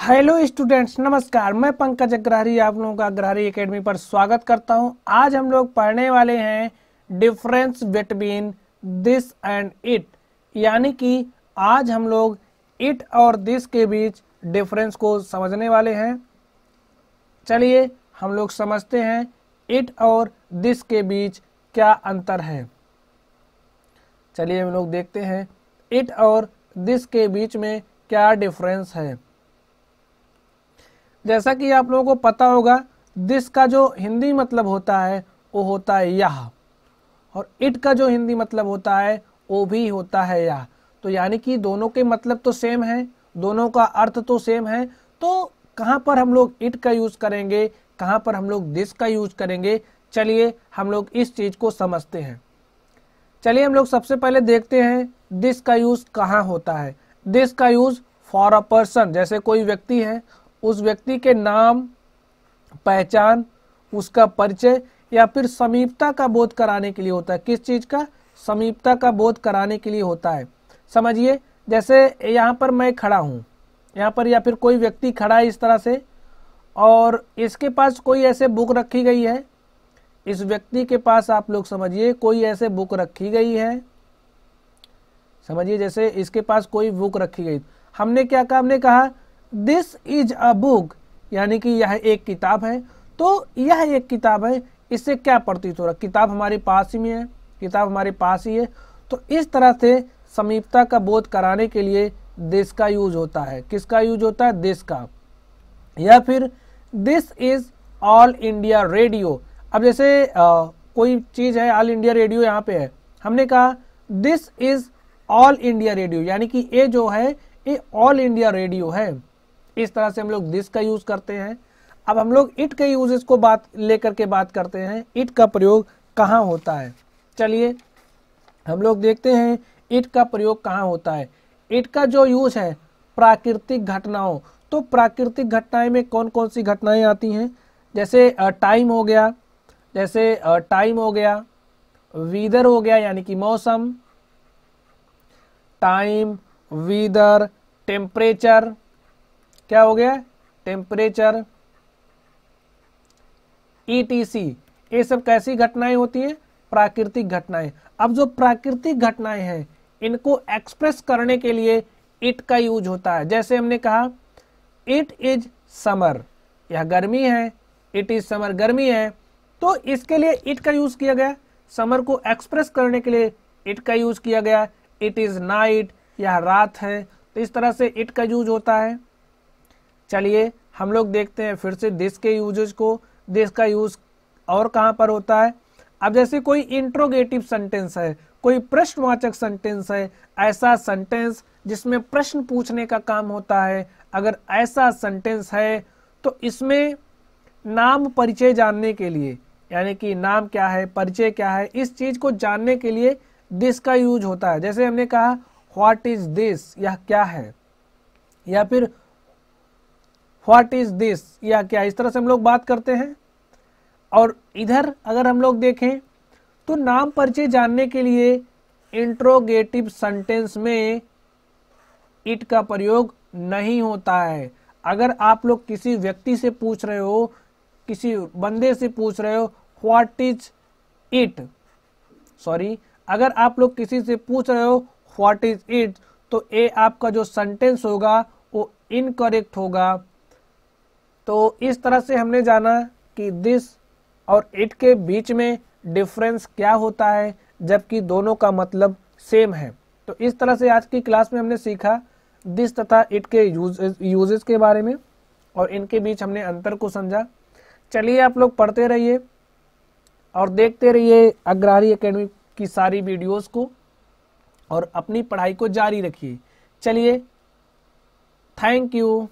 hello students नमस्कार मैं पंकज अग्रहरी आप लोगों का अग्रहरी एकेडमी पर स्वागत करता हूं आज हम लोग पढ़ने वाले हैं difference between this and it यानी कि आज हम लोग इट और दिस के बीच डिफरेंस को समझने वाले हैं चलिए हम लोग समझते हैं इट और दिस के बीच क्या अंतर है चलिए हम लोग देखते हैं इट और दिस के बीच में क्या डिफरेंस है जैसा कि आप लोगों को पता होगा दिस का जो हिंदी मतलब होता है वो होता है यह और इट का जो हिंदी मतलब होता है वो भी होता है यह तो यानी कि दोनों के मतलब तो सेम है दोनों का अर्थ तो सेम है तो कहाँ पर हम लोग इट का यूज़ करेंगे कहाँ पर हम लोग दिस का यूज़ करेंगे चलिए हम लोग इस चीज़ को समझते हैं चलिए हम लोग सबसे पहले देखते हैं दिस का यूज़ कहाँ होता है दिस का यूज़ फॉर अ पर्सन जैसे कोई व्यक्ति है उस व्यक्ति के नाम पहचान उसका परिचय या फिर समीपता का बोध कराने के लिए होता है किस चीज़ का समीपता का बोध कराने के लिए होता है समझिए जैसे यहाँ पर मैं खड़ा हूँ यहाँ पर या फिर कोई व्यक्ति खड़ा है इस तरह से और इसके पास कोई ऐसे बुक रखी गई है इस व्यक्ति के पास आप लोग समझिए कोई ऐसे बुक रखी गई है समझिए जैसे इसके पास कोई बुक रखी गई हमने क्या कहा हमने कहा दिस इज अ बुक यानी कि यह एक किताब है तो यह एक किताब है इससे क्या प्रतीत हो रहा किताब हमारे पास ही में है किताब हमारे पास ही है तो इस तरह से समीपता का बोध कराने के लिए देश का यूज होता है किसका यूज होता है देश का या फिर this is All India Radio अब जैसे आ, कोई चीज़ है ऑल इंडिया रेडियो यहाँ पे है हमने कहा this is All India Radio यानी कि ये जो है ये ऑल इंडिया रेडियो है इस तरह से हम लोग दिस का यूज करते हैं अब हम लोग इट के यूज को बात लेकर के बात करते हैं इट का प्रयोग कहाँ होता है चलिए हम लोग देखते हैं इट का प्रयोग कहाँ होता है इट का जो यूज है प्राकृतिक घटनाओं तो प्राकृतिक घटनाएं में कौन कौन सी घटनाएं आती हैं जैसे टाइम हो गया जैसे टाइम हो गया वीदर हो गया यानी कि मौसम टाइम वीदर टेम्परेचर क्या हो गया टेम्परेचर ईटीसी e ये सब कैसी घटनाएं होती है प्राकृतिक घटनाएं अब जो प्राकृतिक घटनाएं हैं इनको एक्सप्रेस करने के लिए इट का यूज होता है जैसे हमने कहा इट इज समर यह गर्मी है इट इज समर गर्मी है तो इसके लिए इट का यूज किया गया समर को एक्सप्रेस करने के लिए इट का यूज किया गया इट इज नाइट यह रात है तो इस तरह से इट का यूज होता है चलिए हम लोग देखते हैं फिर से दिस के यूजेज को दिस का यूज और कहाँ पर होता है अब जैसे कोई इंट्रोगेटिव सेंटेंस है कोई प्रश्नवाचक सेंटेंस है ऐसा सेंटेंस जिसमें प्रश्न पूछने का काम होता है अगर ऐसा सेंटेंस है तो इसमें नाम परिचय जानने के लिए यानी कि नाम क्या है परिचय क्या है इस चीज़ को जानने के लिए दिस का यूज होता है जैसे हमने कहा व्हाट इज दिस यह क्या है या फिर व्हाट इज दिस या क्या इस तरह से हम लोग बात करते हैं और इधर अगर हम लोग देखें तो नाम परिचय जानने के लिए इंट्रोगेटिव सेंटेंस में इट का प्रयोग नहीं होता है अगर आप लोग किसी व्यक्ति से पूछ रहे हो किसी बंदे से पूछ रहे हो व्हाट इज इट सॉरी अगर आप लोग किसी से पूछ रहे हो व्हाट इज इट तो ए आपका जो सेंटेंस होगा वो इनकरेक्ट होगा तो इस तरह से हमने जाना कि दिस और इट के बीच में डिफरेंस क्या होता है जबकि दोनों का मतलब सेम है तो इस तरह से आज की क्लास में हमने सीखा दिस तथा इट के यूज यूजेस के बारे में और इनके बीच हमने अंतर को समझा चलिए आप लोग पढ़ते रहिए और देखते रहिए अग्रारी एकेडमी की सारी वीडियोस को और अपनी पढ़ाई को जारी रखिए चलिए थैंक यू